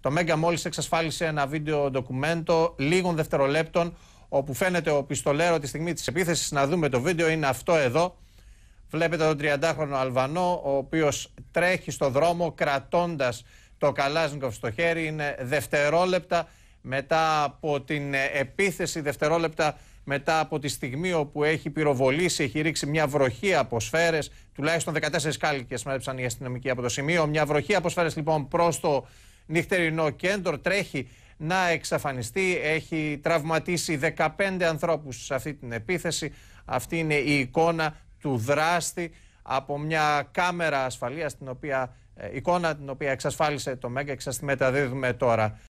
Το Μέγκα μόλις εξασφάλισε ένα βίντεο ντοκουμέντο λίγων δευτερολέπτων όπου φαίνεται ο πιστολέρο τη στιγμή της επίθεσης να δούμε το βίντεο είναι αυτό εδώ. Βλέπετε τον 30χρονο Αλβανό ο οποίος τρέχει στο δρόμο κρατώντας το Καλάζνικοφ στο χέρι. Είναι δευτερόλεπτα μετά από την επίθεση, δευτερόλεπτα μετά από τη στιγμή όπου έχει πυροβολήσει, έχει ρίξει μια βροχή από σφαίρες, τουλάχιστον 14 κάλικε μέλεψαν οι αστυνομικοί από το σημείο. Μια βροχή από σφαίρες λοιπόν προς το νυχτερινό κέντρο, τρέχει να εξαφανιστεί. Έχει τραυματίσει 15 ανθρώπους σε αυτή την επίθεση. Αυτή είναι η εικόνα του δράστη από μια κάμερα ασφαλείας, την οποία, ε, εικόνα την οποία εξασφάλισε το ΜΕΓΑ και σας τη μεταδίδουμε τώρα.